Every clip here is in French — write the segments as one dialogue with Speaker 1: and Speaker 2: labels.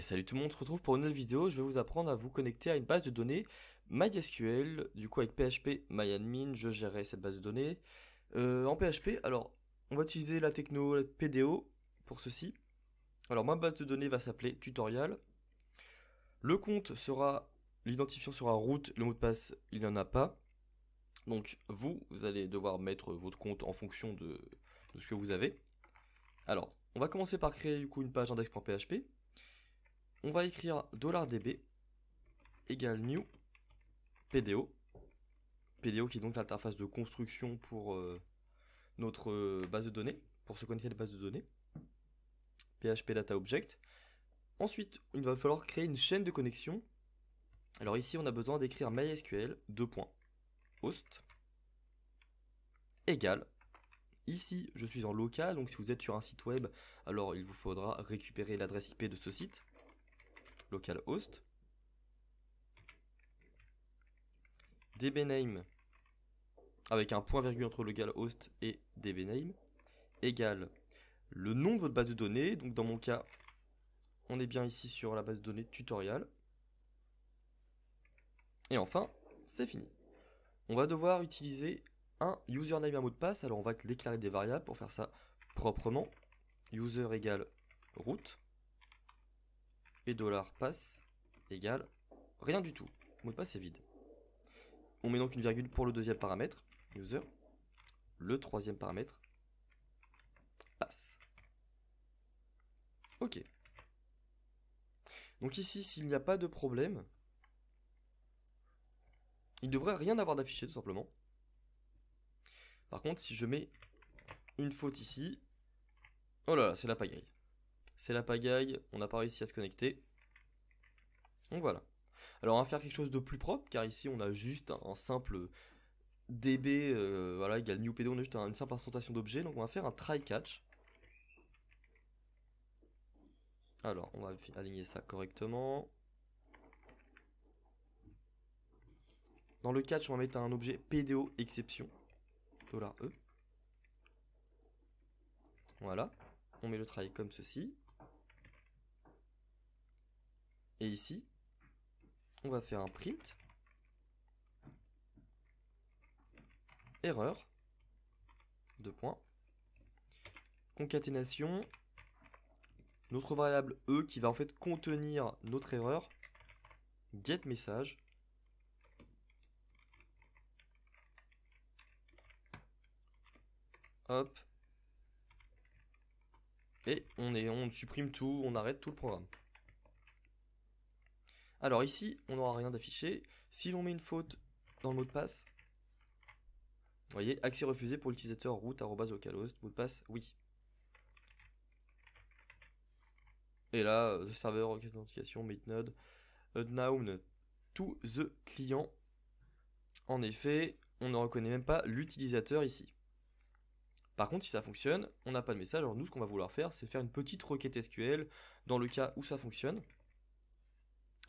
Speaker 1: salut tout le monde, on se retrouve pour une nouvelle vidéo. Je vais vous apprendre à vous connecter à une base de données MySQL. Du coup, avec PHP MyAdmin, je gérerai cette base de données. Euh, en PHP, alors, on va utiliser la techno PDO pour ceci. Alors, ma base de données va s'appeler tutorial. Le compte sera, l'identifiant sera root, le mot de passe, il n'y en a pas. Donc, vous, vous allez devoir mettre votre compte en fonction de, de ce que vous avez. Alors, on va commencer par créer du coup une page index.php on va écrire $db égale new PDO. PDO qui est donc l'interface de construction pour euh, notre euh, base de données, pour se connecter à la base de données. PHP Data Object. Ensuite, il va falloir créer une chaîne de connexion. Alors ici, on a besoin d'écrire MySQL, 2.host égale. Ici, je suis en local, donc si vous êtes sur un site web, alors il vous faudra récupérer l'adresse IP de ce site localhost. dbname avec un point virgule entre localhost et dbname égale le nom de votre base de données. Donc dans mon cas, on est bien ici sur la base de données tutorial. Et enfin, c'est fini. On va devoir utiliser un username et un mot de passe. Alors on va déclarer des variables pour faire ça proprement. User égale route et passe égale rien du tout. Le mot de passe est vide. On met donc une virgule pour le deuxième paramètre, user. Le troisième paramètre, passe. Ok. Donc ici, s'il n'y a pas de problème, il devrait rien avoir d'affiché tout simplement. Par contre, si je mets une faute ici, oh là là, c'est la pagaille. C'est la pagaille, on n'a pas réussi à se connecter. Donc voilà. Alors on va faire quelque chose de plus propre, car ici on a juste un, simple DB, y euh, voilà, égal new PDO, on a juste une simple instantation d'objet, donc on va faire un try catch. Alors, on va aligner ça correctement. Dans le catch, on va mettre un objet PDO exception. $E. Voilà. On met le try comme ceci. Et ici, on va faire un print. Erreur. Deux points. Concaténation. Notre variable E qui va en fait contenir notre erreur. Get message. Hop. Et on, est, on supprime tout, on arrête tout le programme. Alors ici, on n'aura rien d'affiché. Si l'on met une faute dans le mot de passe, vous voyez, accès refusé pour l'utilisateur root.localhost, mot de passe, oui. Et là, le serveur request mate node, to the client. En effet, on ne reconnaît même pas l'utilisateur ici. Par contre, si ça fonctionne, on n'a pas de message. Alors nous, ce qu'on va vouloir faire, c'est faire une petite requête SQL dans le cas où ça fonctionne.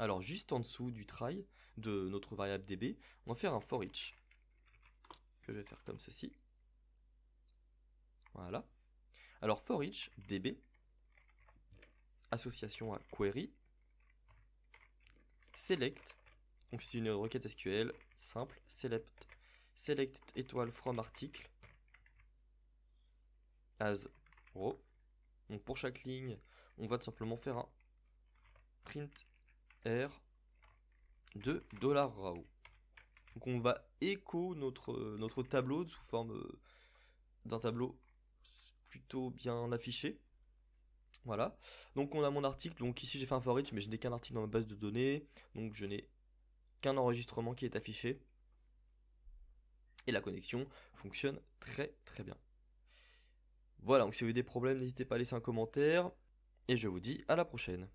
Speaker 1: Alors juste en dessous du try, de notre variable db, on va faire un for each. Que je vais faire comme ceci. Voilà. Alors for each db, association à query, select, donc c'est une requête SQL simple, select, select étoile from article as row. Donc pour chaque ligne, on va tout simplement faire un print R de $RAO Donc on va écho notre, euh, notre tableau sous forme euh, d'un tableau plutôt bien affiché. Voilà. Donc on a mon article. Donc ici j'ai fait un for mais je n'ai qu'un article dans ma base de données. Donc je n'ai qu'un enregistrement qui est affiché. Et la connexion fonctionne très très bien. Voilà, donc si vous avez des problèmes, n'hésitez pas à laisser un commentaire. Et je vous dis à la prochaine.